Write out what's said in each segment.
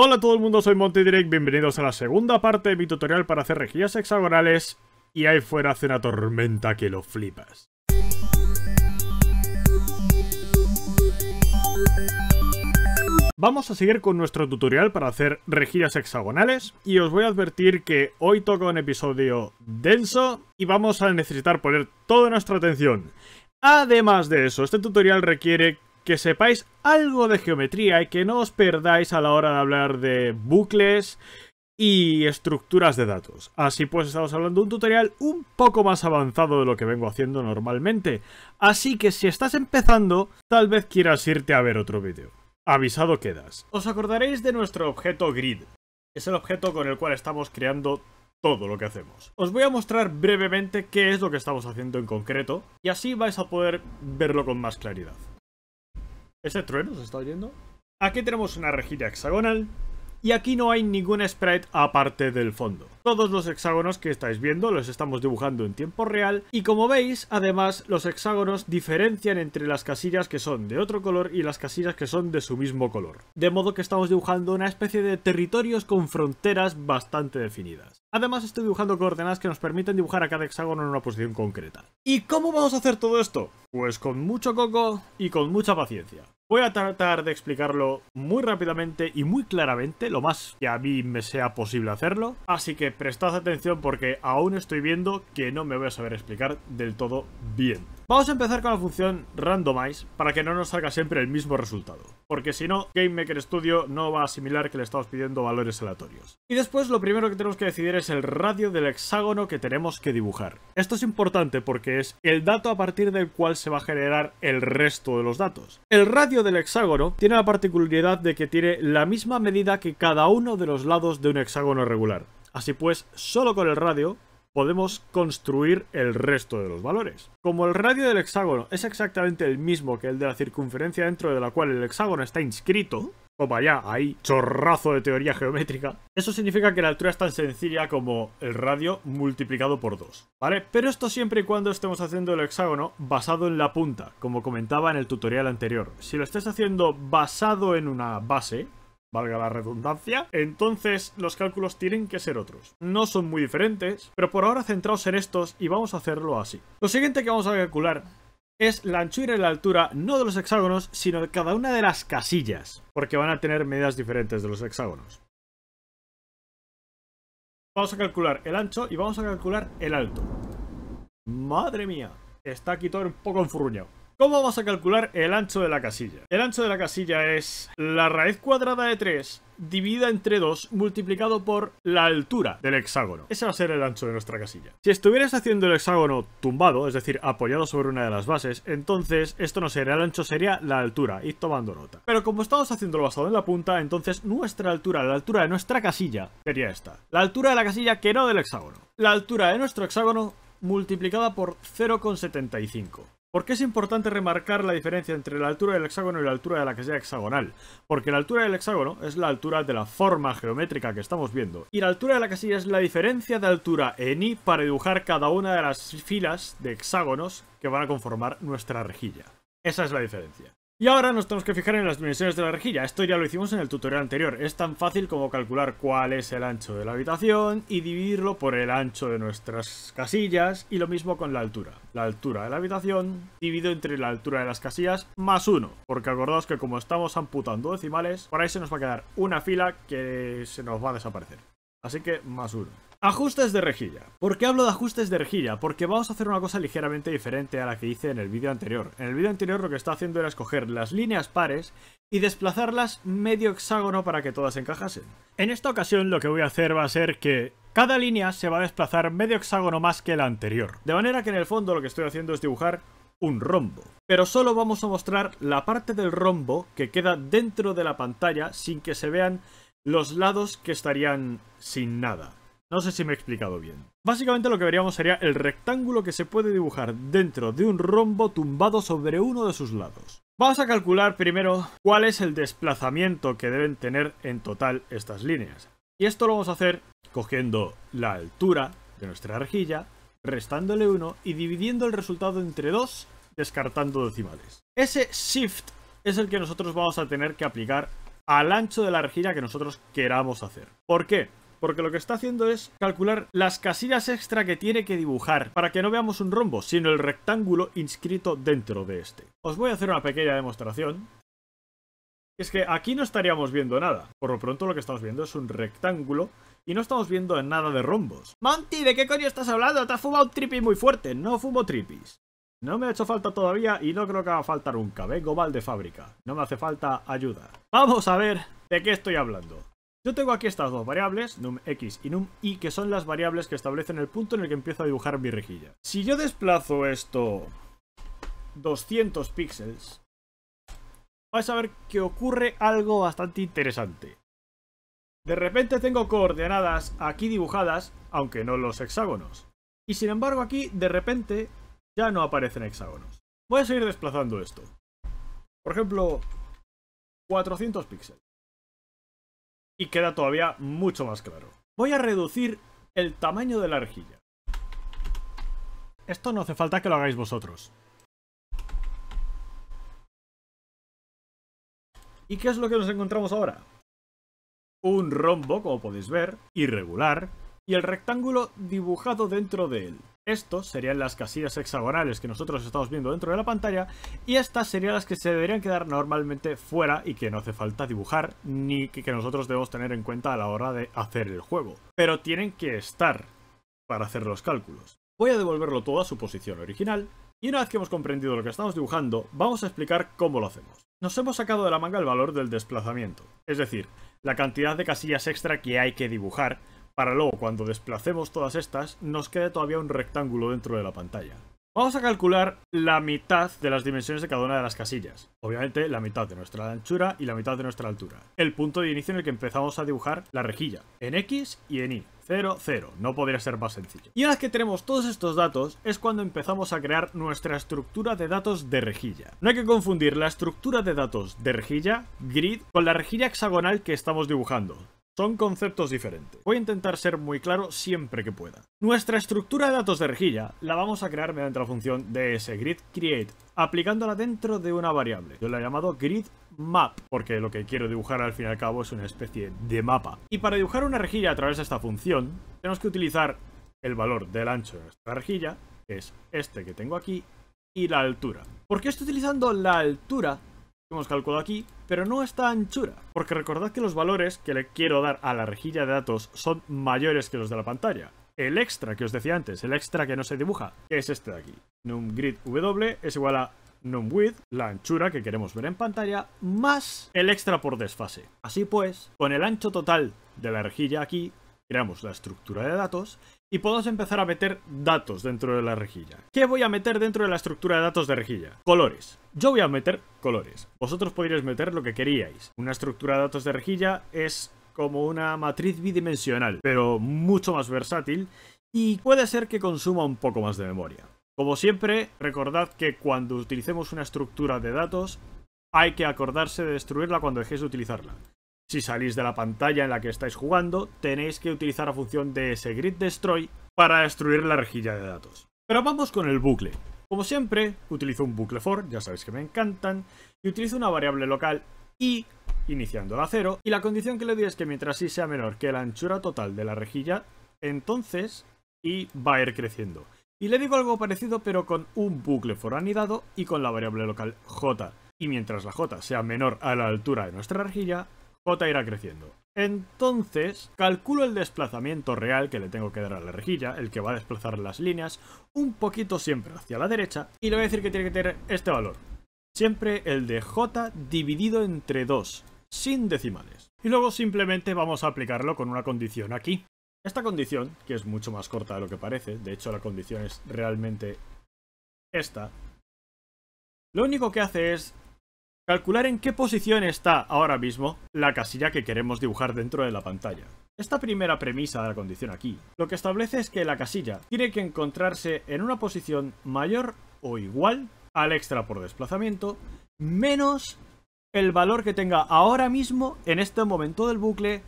Hola a todo el mundo, soy Direct, bienvenidos a la segunda parte de mi tutorial para hacer rejillas hexagonales y ahí fuera hace una tormenta que lo flipas. Vamos a seguir con nuestro tutorial para hacer rejillas hexagonales y os voy a advertir que hoy toca un episodio denso y vamos a necesitar poner toda nuestra atención. Además de eso, este tutorial requiere que sepáis algo de geometría y que no os perdáis a la hora de hablar de bucles y estructuras de datos. Así pues estamos hablando de un tutorial un poco más avanzado de lo que vengo haciendo normalmente. Así que si estás empezando, tal vez quieras irte a ver otro vídeo. Avisado quedas. Os acordaréis de nuestro objeto grid. Es el objeto con el cual estamos creando todo lo que hacemos. Os voy a mostrar brevemente qué es lo que estamos haciendo en concreto y así vais a poder verlo con más claridad. ¿Ese trueno se está oyendo? Aquí tenemos una rejilla hexagonal y aquí no hay ningún sprite aparte del fondo. Todos los hexágonos que estáis viendo los estamos dibujando en tiempo real y como veis, además, los hexágonos diferencian entre las casillas que son de otro color y las casillas que son de su mismo color. De modo que estamos dibujando una especie de territorios con fronteras bastante definidas. Además estoy dibujando coordenadas que nos permiten dibujar a cada hexágono en una posición concreta. ¿Y cómo vamos a hacer todo esto? Pues con mucho coco y con mucha paciencia. Voy a tratar de explicarlo muy rápidamente y muy claramente, lo más que a mí me sea posible hacerlo. Así que prestad atención porque aún estoy viendo que no me voy a saber explicar del todo bien. Vamos a empezar con la función randomize para que no nos salga siempre el mismo resultado, porque si no, GameMaker Studio no va a asimilar que le estamos pidiendo valores aleatorios. Y después lo primero que tenemos que decidir es el radio del hexágono que tenemos que dibujar. Esto es importante porque es el dato a partir del cual se va a generar el resto de los datos. El radio del hexágono tiene la particularidad de que tiene la misma medida que cada uno de los lados de un hexágono regular. Así pues, solo con el radio podemos construir el resto de los valores. Como el radio del hexágono es exactamente el mismo que el de la circunferencia dentro de la cual el hexágono está inscrito, o vaya ahí, chorrazo de teoría geométrica. Eso significa que la altura es tan sencilla como el radio multiplicado por 2, ¿vale? Pero esto siempre y cuando estemos haciendo el hexágono basado en la punta, como comentaba en el tutorial anterior. Si lo estés haciendo basado en una base, valga la redundancia, entonces los cálculos tienen que ser otros. No son muy diferentes, pero por ahora centraos en estos y vamos a hacerlo así. Lo siguiente que vamos a calcular es la anchura y la altura no de los hexágonos, sino de cada una de las casillas, porque van a tener medidas diferentes de los hexágonos. Vamos a calcular el ancho y vamos a calcular el alto. ¡Madre mía! Está aquí todo un poco enfurruñado. ¿Cómo vamos a calcular el ancho de la casilla? El ancho de la casilla es la raíz cuadrada de 3 dividida entre 2 multiplicado por la altura del hexágono. Ese va a ser el ancho de nuestra casilla. Si estuvieras haciendo el hexágono tumbado, es decir, apoyado sobre una de las bases, entonces esto no sería el ancho, sería la altura, y tomando nota. Pero como estamos haciéndolo basado en la punta, entonces nuestra altura, la altura de nuestra casilla, sería esta. La altura de la casilla que no del hexágono. La altura de nuestro hexágono multiplicada por 0,75. ¿Por qué es importante remarcar la diferencia entre la altura del hexágono y la altura de la casilla hexagonal? Porque la altura del hexágono es la altura de la forma geométrica que estamos viendo. Y la altura de la casilla es la diferencia de altura en Y para dibujar cada una de las filas de hexágonos que van a conformar nuestra rejilla. Esa es la diferencia. Y ahora nos tenemos que fijar en las dimensiones de la rejilla, esto ya lo hicimos en el tutorial anterior, es tan fácil como calcular cuál es el ancho de la habitación y dividirlo por el ancho de nuestras casillas y lo mismo con la altura. La altura de la habitación dividido entre la altura de las casillas más uno, porque acordaos que como estamos amputando decimales, por ahí se nos va a quedar una fila que se nos va a desaparecer. Así que más uno. Ajustes de rejilla. ¿Por qué hablo de ajustes de rejilla? Porque vamos a hacer una cosa ligeramente diferente a la que hice en el vídeo anterior. En el vídeo anterior lo que estaba haciendo era escoger las líneas pares y desplazarlas medio hexágono para que todas encajasen. En esta ocasión lo que voy a hacer va a ser que cada línea se va a desplazar medio hexágono más que la anterior. De manera que en el fondo lo que estoy haciendo es dibujar un rombo. Pero solo vamos a mostrar la parte del rombo que queda dentro de la pantalla sin que se vean los lados que estarían sin nada. No sé si me he explicado bien. Básicamente lo que veríamos sería el rectángulo que se puede dibujar dentro de un rombo tumbado sobre uno de sus lados. Vamos a calcular primero cuál es el desplazamiento que deben tener en total estas líneas. Y esto lo vamos a hacer cogiendo la altura de nuestra rejilla, restándole 1 y dividiendo el resultado entre 2, descartando decimales. Ese shift es el que nosotros vamos a tener que aplicar al ancho de la rejilla que nosotros queramos hacer. ¿Por qué? porque lo que está haciendo es calcular las casillas extra que tiene que dibujar, para que no veamos un rombo, sino el rectángulo inscrito dentro de este. Os voy a hacer una pequeña demostración. Es que aquí no estaríamos viendo nada. Por lo pronto lo que estamos viendo es un rectángulo y no estamos viendo nada de rombos. Monty, ¿de qué coño estás hablando? Te has fumado un tripis muy fuerte. No fumo tripis No me ha hecho falta todavía y no creo que a faltar nunca. Vengo mal de fábrica. No me hace falta ayuda. Vamos a ver de qué estoy hablando. Yo tengo aquí estas dos variables, numx y numy, que son las variables que establecen el punto en el que empiezo a dibujar mi rejilla. Si yo desplazo esto 200 píxeles, vais a ver que ocurre algo bastante interesante. De repente tengo coordenadas aquí dibujadas, aunque no los hexágonos. Y sin embargo aquí, de repente, ya no aparecen hexágonos. Voy a seguir desplazando esto. Por ejemplo, 400 píxeles y queda todavía mucho más claro. Voy a reducir el tamaño de la rejilla. Esto no hace falta que lo hagáis vosotros. ¿Y qué es lo que nos encontramos ahora? Un rombo, como podéis ver, irregular, y el rectángulo dibujado dentro de él. Estos serían las casillas hexagonales que nosotros estamos viendo dentro de la pantalla y estas serían las que se deberían quedar normalmente fuera y que no hace falta dibujar ni que, nosotros debemos tener en cuenta a la hora de hacer el juego. Pero tienen que estar para hacer los cálculos. Voy a devolverlo todo a su posición original y una vez que hemos comprendido lo que estamos dibujando, vamos a explicar cómo lo hacemos. Nos hemos sacado de la manga el valor del desplazamiento, es decir, la cantidad de casillas extra que hay que dibujar para luego cuando desplacemos todas estas nos quede todavía un rectángulo dentro de la pantalla. Vamos a calcular la mitad de las dimensiones de cada una de las casillas. Obviamente la mitad de nuestra anchura y la mitad de nuestra altura. El punto de inicio en el que empezamos a dibujar la rejilla, en X y en Y. 0, 0. No podría ser más sencillo. Y una vez que tenemos todos estos datos, es cuando empezamos a crear nuestra estructura de datos de rejilla. No hay que confundir la estructura de datos de rejilla, grid, con la rejilla hexagonal que estamos dibujando. Son conceptos diferentes. Voy a intentar ser muy claro siempre que pueda. Nuestra estructura de datos de rejilla la vamos a crear mediante la función de dsGridCreate, aplicándola dentro de una variable. Yo la he llamado grid map, porque lo que quiero dibujar al fin y al cabo es una especie de mapa. Y para dibujar una rejilla a través de esta función, tenemos que utilizar el valor del ancho de nuestra rejilla, que es este que tengo aquí, y la altura. ¿Por qué estoy utilizando la altura hemos calculado aquí, pero no esta anchura, porque recordad que los valores que le quiero dar a la rejilla de datos son mayores que los de la pantalla. El extra que os decía antes, el extra que no se dibuja, es este de aquí. grid W es igual a NumWidth, la anchura que queremos ver en pantalla, más el extra por desfase. Así pues, con el ancho total de la rejilla aquí, creamos la estructura de datos y podemos empezar a meter datos dentro de la rejilla. ¿Qué voy a meter dentro de la estructura de datos de rejilla? Colores. Yo voy a meter colores. Vosotros podéis meter lo que queríais. Una estructura de datos de rejilla es como una matriz bidimensional, pero mucho más versátil y puede ser que consuma un poco más de memoria. Como siempre, recordad que cuando utilicemos una estructura de datos, hay que acordarse de destruirla cuando dejéis de utilizarla. Si salís de la pantalla en la que estáis jugando, tenéis que utilizar la función de ese grid destroy para destruir la rejilla de datos. Pero vamos con el bucle. Como siempre, utilizo un bucle for, ya sabéis que me encantan, y utilizo una variable local i, iniciando a cero, y la condición que le doy es que mientras i sea menor que la anchura total de la rejilla, entonces i va a ir creciendo. Y le digo algo parecido pero con un bucle for anidado y con la variable local j. Y mientras la j sea menor a la altura de nuestra rejilla, J irá creciendo. Entonces, calculo el desplazamiento real que le tengo que dar a la rejilla, el que va a desplazar las líneas, un poquito siempre hacia la derecha, y le voy a decir que tiene que tener este valor. Siempre el de J dividido entre 2, sin decimales. Y luego simplemente vamos a aplicarlo con una condición aquí. Esta condición, que es mucho más corta de lo que parece, de hecho la condición es realmente esta, lo único que hace es Calcular en qué posición está ahora mismo la casilla que queremos dibujar dentro de la pantalla. Esta primera premisa de la condición aquí lo que establece es que la casilla tiene que encontrarse en una posición mayor o igual al extra por desplazamiento menos el valor que tenga ahora mismo en este momento del bucle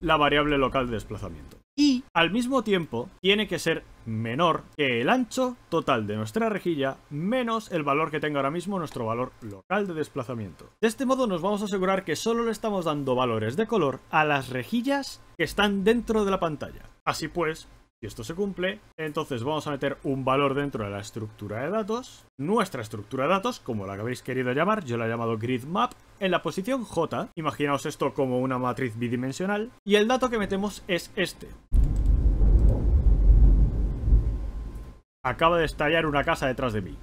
la variable local de desplazamiento y al mismo tiempo tiene que ser menor que el ancho total de nuestra rejilla menos el valor que tenga ahora mismo nuestro valor local de desplazamiento. De este modo nos vamos a asegurar que solo le estamos dando valores de color a las rejillas que están dentro de la pantalla. Así pues, y esto se cumple, entonces vamos a meter un valor dentro de la estructura de datos. Nuestra estructura de datos, como la que habéis querido llamar, yo la he llamado grid map, en la posición J, imaginaos esto como una matriz bidimensional, y el dato que metemos es este. Acaba de estallar una casa detrás de mí.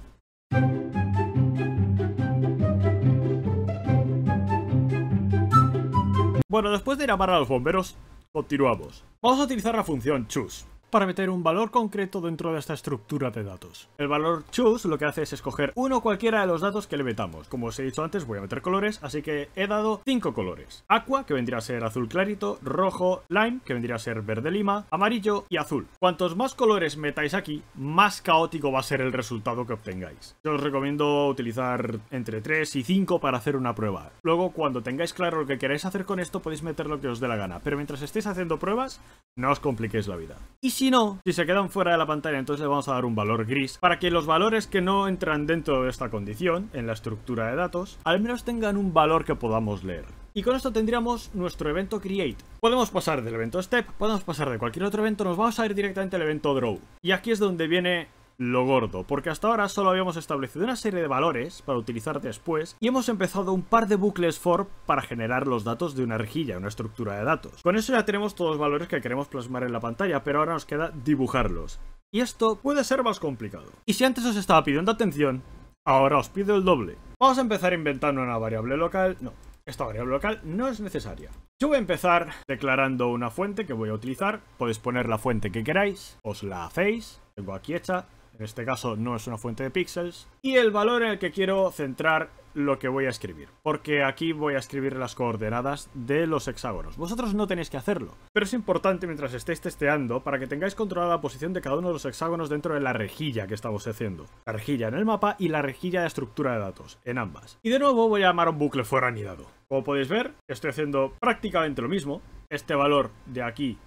Bueno, después de llamar a los bomberos, continuamos. Vamos a utilizar la función choose para meter un valor concreto dentro de esta estructura de datos. El valor choose lo que hace es escoger uno cualquiera de los datos que le metamos. Como os he dicho antes, voy a meter colores, así que he dado cinco colores. Aqua, que vendría a ser azul clarito, rojo, lime, que vendría a ser verde lima, amarillo y azul. Cuantos más colores metáis aquí, más caótico va a ser el resultado que obtengáis. Yo os recomiendo utilizar entre 3 y 5 para hacer una prueba. Luego, cuando tengáis claro lo que queráis hacer con esto, podéis meter lo que os dé la gana. Pero mientras estéis haciendo pruebas, no os compliquéis la vida. Y si no, si se quedan fuera de la pantalla, entonces le vamos a dar un valor gris para que los valores que no entran dentro de esta condición, en la estructura de datos, al menos tengan un valor que podamos leer. Y con esto tendríamos nuestro evento create. Podemos pasar del evento step, podemos pasar de cualquier otro evento, nos vamos a ir directamente al evento draw. Y aquí es donde viene lo gordo, porque hasta ahora solo habíamos establecido una serie de valores para utilizar después y hemos empezado un par de bucles for para generar los datos de una rejilla, una estructura de datos. Con eso ya tenemos todos los valores que queremos plasmar en la pantalla, pero ahora nos queda dibujarlos. Y esto puede ser más complicado. Y si antes os estaba pidiendo atención, ahora os pido el doble. Vamos a empezar inventando una variable local, no, esta variable local no es necesaria. Yo voy a empezar declarando una fuente que voy a utilizar, podéis poner la fuente que queráis, os la hacéis, tengo aquí hecha, en este caso no es una fuente de píxeles, y el valor en el que quiero centrar lo que voy a escribir, porque aquí voy a escribir las coordenadas de los hexágonos. Vosotros no tenéis que hacerlo, pero es importante mientras estéis testeando para que tengáis controlada la posición de cada uno de los hexágonos dentro de la rejilla que estamos haciendo. La rejilla en el mapa y la rejilla de estructura de datos, en ambas. Y de nuevo voy a llamar un bucle fuera anidado. Como podéis ver, estoy haciendo prácticamente lo mismo. Este valor de aquí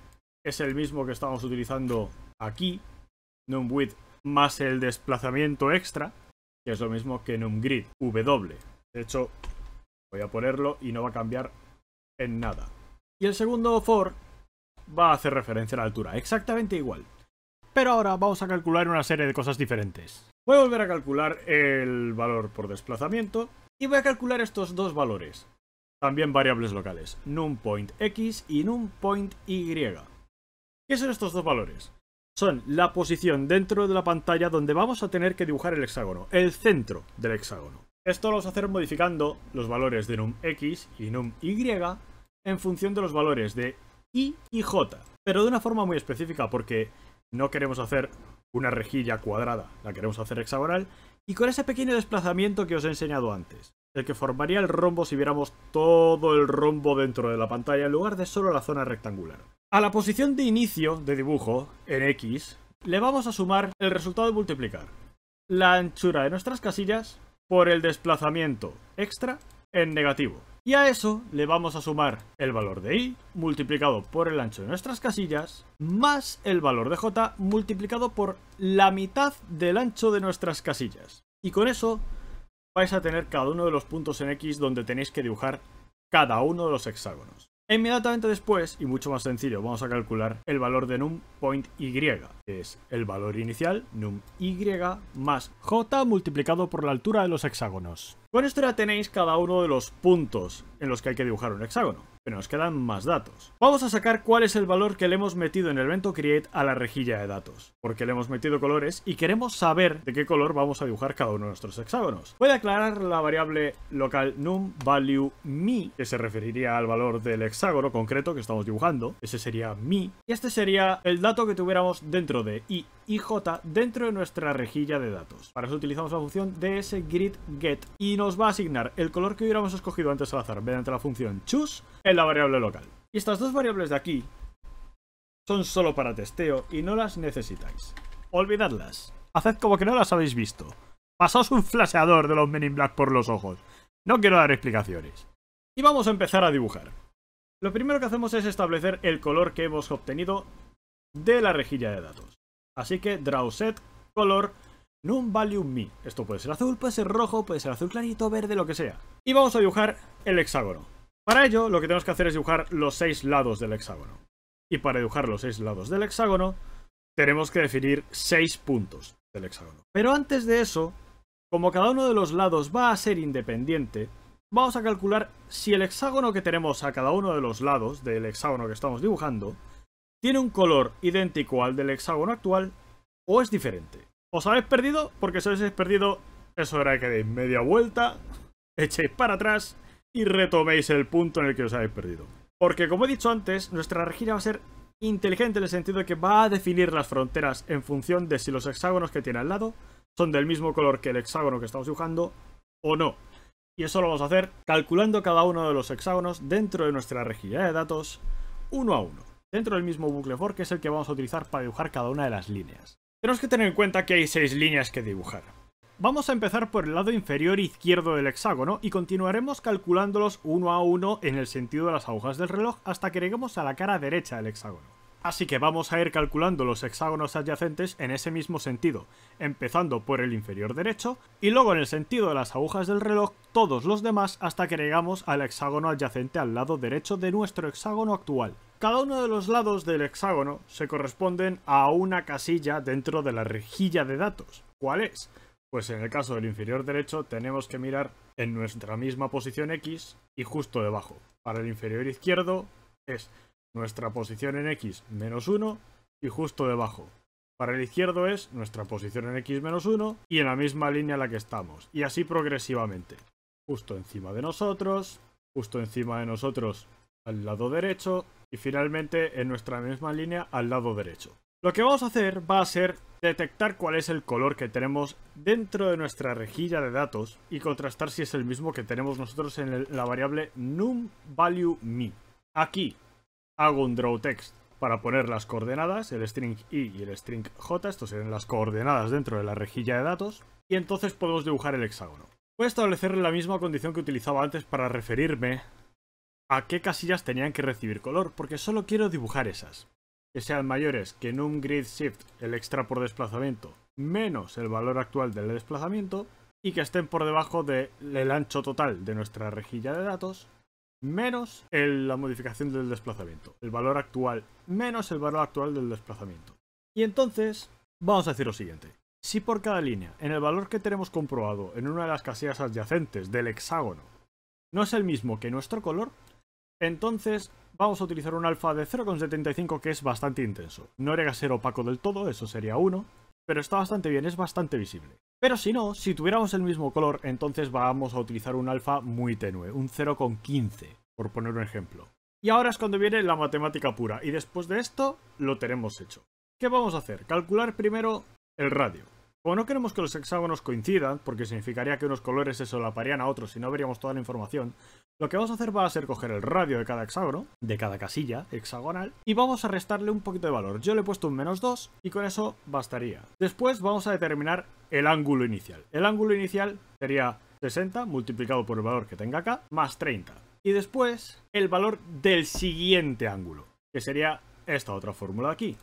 es el mismo que estamos utilizando aquí, num width más el desplazamiento extra, que es lo mismo que en un grid W. De hecho, voy a ponerlo y no va a cambiar en nada. Y el segundo for va a hacer referencia a la altura, exactamente igual. Pero ahora vamos a calcular una serie de cosas diferentes. Voy a volver a calcular el valor por desplazamiento y voy a calcular estos dos valores. También variables locales, numPoint X y numPoint Y. ¿Qué son estos dos valores? son la posición dentro de la pantalla donde vamos a tener que dibujar el hexágono, el centro del hexágono. Esto lo vamos a hacer modificando los valores de x y y en función de los valores de i y j, pero de una forma muy específica porque no queremos hacer una rejilla cuadrada, la queremos hacer hexagonal, y con ese pequeño desplazamiento que os he enseñado antes, el que formaría el rombo si viéramos todo el rombo dentro de la pantalla en lugar de solo la zona rectangular. A la posición de inicio de dibujo, en X, le vamos a sumar el resultado de multiplicar la anchura de nuestras casillas por el desplazamiento extra en negativo. Y a eso le vamos a sumar el valor de i multiplicado por el ancho de nuestras casillas más el valor de j multiplicado por la mitad del ancho de nuestras casillas. Y con eso vais a tener cada uno de los puntos en X donde tenéis que dibujar cada uno de los hexágonos. Inmediatamente después, y mucho más sencillo, vamos a calcular el valor de num point y, que es el valor inicial num y más j multiplicado por la altura de los hexágonos. Con esto ya tenéis cada uno de los puntos en los que hay que dibujar un hexágono, pero nos quedan más datos. Vamos a sacar cuál es el valor que le hemos metido en el evento create a la rejilla de datos, porque le hemos metido colores y queremos saber de qué color vamos a dibujar cada uno de nuestros hexágonos. Voy a aclarar la variable local num value mi, que se referiría al valor del hexágono concreto que estamos dibujando, ese sería mi, y este sería el dato que tuviéramos dentro de i y J dentro de nuestra rejilla de datos. Para eso utilizamos la función dsGridGet y nos va a asignar el color que hubiéramos escogido antes al azar mediante la función choose en la variable local. Y estas dos variables de aquí son solo para testeo y no las necesitáis. Olvidadlas. Haced como que no las habéis visto. Pasaos un flaseador de los Men in Black por los ojos. No quiero dar explicaciones. Y vamos a empezar a dibujar. Lo primero que hacemos es establecer el color que hemos obtenido de la rejilla de datos. Así que draw set color num value me. Esto puede ser azul, puede ser rojo, puede ser azul clarito, verde, lo que sea. Y vamos a dibujar el hexágono. Para ello lo que tenemos que hacer es dibujar los seis lados del hexágono. Y para dibujar los seis lados del hexágono tenemos que definir seis puntos del hexágono. Pero antes de eso, como cada uno de los lados va a ser independiente, vamos a calcular si el hexágono que tenemos a cada uno de los lados del hexágono que estamos dibujando tiene un color idéntico al del hexágono actual o es diferente. Os habéis perdido porque si os habéis perdido, eso era que deis media vuelta, echéis para atrás y retoméis el punto en el que os habéis perdido. Porque como he dicho antes, nuestra rejilla va a ser inteligente en el sentido de que va a definir las fronteras en función de si los hexágonos que tiene al lado son del mismo color que el hexágono que estamos dibujando o no. Y eso lo vamos a hacer calculando cada uno de los hexágonos dentro de nuestra rejilla de datos uno a uno dentro del mismo bucle for que es el que vamos a utilizar para dibujar cada una de las líneas. Tenemos que tener en cuenta que hay seis líneas que dibujar. Vamos a empezar por el lado inferior izquierdo del hexágono y continuaremos calculándolos uno a uno en el sentido de las agujas del reloj hasta que lleguemos a la cara derecha del hexágono. Así que vamos a ir calculando los hexágonos adyacentes en ese mismo sentido, empezando por el inferior derecho y luego en el sentido de las agujas del reloj todos los demás hasta que llegamos al hexágono adyacente al lado derecho de nuestro hexágono actual. Cada uno de los lados del hexágono se corresponden a una casilla dentro de la rejilla de datos. ¿Cuál es? Pues en el caso del inferior derecho tenemos que mirar en nuestra misma posición X y justo debajo. Para el inferior izquierdo es nuestra posición en x menos 1 y justo debajo. Para el izquierdo es nuestra posición en x menos 1 y en la misma línea en la que estamos. Y así progresivamente. Justo encima de nosotros, justo encima de nosotros al lado derecho y finalmente en nuestra misma línea al lado derecho. Lo que vamos a hacer va a ser detectar cuál es el color que tenemos dentro de nuestra rejilla de datos y contrastar si es el mismo que tenemos nosotros en la variable num value me. Aquí hago un draw text para poner las coordenadas, el string i y el string j, estos serían las coordenadas dentro de la rejilla de datos, y entonces podemos dibujar el hexágono. Voy a establecer la misma condición que utilizaba antes para referirme a qué casillas tenían que recibir color, porque solo quiero dibujar esas. Que sean mayores que num grid shift, el extra por desplazamiento, menos el valor actual del desplazamiento, y que estén por debajo del ancho total de nuestra rejilla de datos, menos la modificación del desplazamiento. El valor actual menos el valor actual del desplazamiento. Y entonces vamos a decir lo siguiente. Si por cada línea, en el valor que tenemos comprobado en una de las casillas adyacentes del hexágono, no es el mismo que nuestro color, entonces vamos a utilizar un alfa de 0,75 que es bastante intenso. No era a ser opaco del todo, eso sería 1, pero está bastante bien, es bastante visible. Pero si no, si tuviéramos el mismo color, entonces vamos a utilizar un alfa muy tenue, un 0,15, por poner un ejemplo. Y ahora es cuando viene la matemática pura, y después de esto lo tenemos hecho. ¿Qué vamos a hacer? Calcular primero el radio. Como no queremos que los hexágonos coincidan, porque significaría que unos colores se solaparían a otros y no veríamos toda la información, lo que vamos a hacer va a ser coger el radio de cada hexágono, de cada casilla hexagonal, y vamos a restarle un poquito de valor. Yo le he puesto un menos 2 y con eso bastaría. Después vamos a determinar el ángulo inicial. El ángulo inicial sería 60 multiplicado por el valor que tenga acá, más 30. Y después el valor del siguiente ángulo, que sería esta otra fórmula aquí.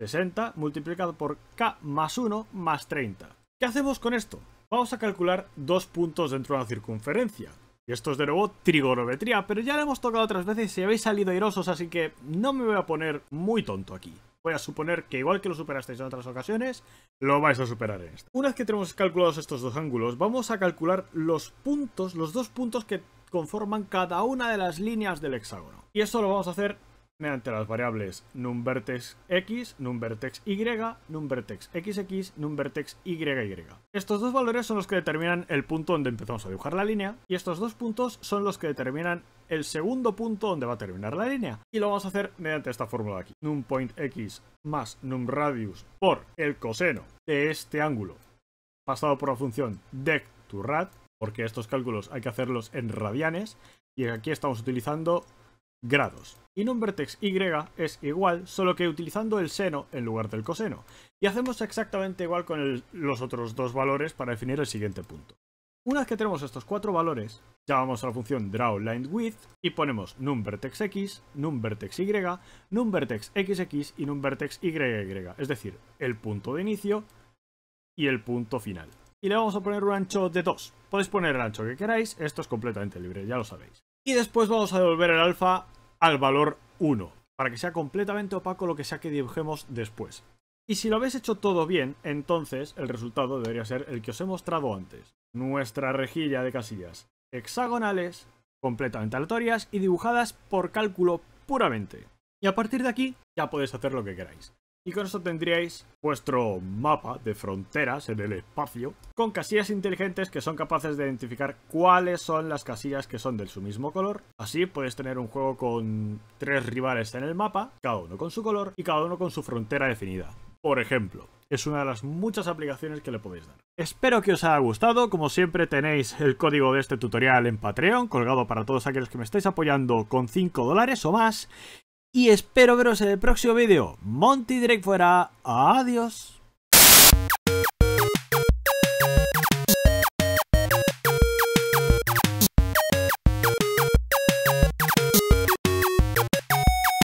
60 multiplicado por k más 1 más 30. ¿Qué hacemos con esto? Vamos a calcular dos puntos dentro de una circunferencia. Y esto es de nuevo trigonometría, pero ya lo hemos tocado otras veces y habéis salido airosos, así que no me voy a poner muy tonto aquí. Voy a suponer que igual que lo superasteis en otras ocasiones, lo vais a superar en esta. Una vez que tenemos calculados estos dos ángulos, vamos a calcular los puntos, los dos puntos que conforman cada una de las líneas del hexágono. Y eso lo vamos a hacer mediante las variables numVertex x, numVertex y, numVertex xx, numVertex yy. Estos dos valores son los que determinan el punto donde empezamos a dibujar la línea y estos dos puntos son los que determinan el segundo punto donde va a terminar la línea. Y lo vamos a hacer mediante esta fórmula de aquí. NumPointX más numRadius por el coseno de este ángulo pasado por la función dec to rad, porque estos cálculos hay que hacerlos en radianes. Y aquí estamos utilizando grados. Y vertex y es igual, solo que utilizando el seno en lugar del coseno. Y hacemos exactamente igual con los otros dos valores para definir el siguiente punto. Una vez que tenemos estos cuatro valores, llamamos a la función drawLineWidth y ponemos numvertex x numvertex y y y es decir, el punto de inicio y el punto final. Y le vamos a poner un ancho de 2. Podéis poner el ancho que queráis, esto es completamente libre, ya lo sabéis. Y después vamos a devolver el alfa al valor 1, para que sea completamente opaco lo que sea que dibujemos después. Y si lo habéis hecho todo bien, entonces el resultado debería ser el que os he mostrado antes. Nuestra rejilla de casillas hexagonales, completamente aleatorias y dibujadas por cálculo puramente. Y a partir de aquí ya podéis hacer lo que queráis y con eso tendríais vuestro mapa de fronteras en el espacio con casillas inteligentes que son capaces de identificar cuáles son las casillas que son del su mismo color. Así podéis tener un juego con tres rivales en el mapa, cada uno con su color y cada uno con su frontera definida. Por ejemplo, es una de las muchas aplicaciones que le podéis dar. Espero que os haya gustado, como siempre tenéis el código de este tutorial en Patreon, colgado para todos aquellos que me estáis apoyando con 5 dólares o más, y espero veros en el próximo vídeo. Monty Drake fuera. Adiós.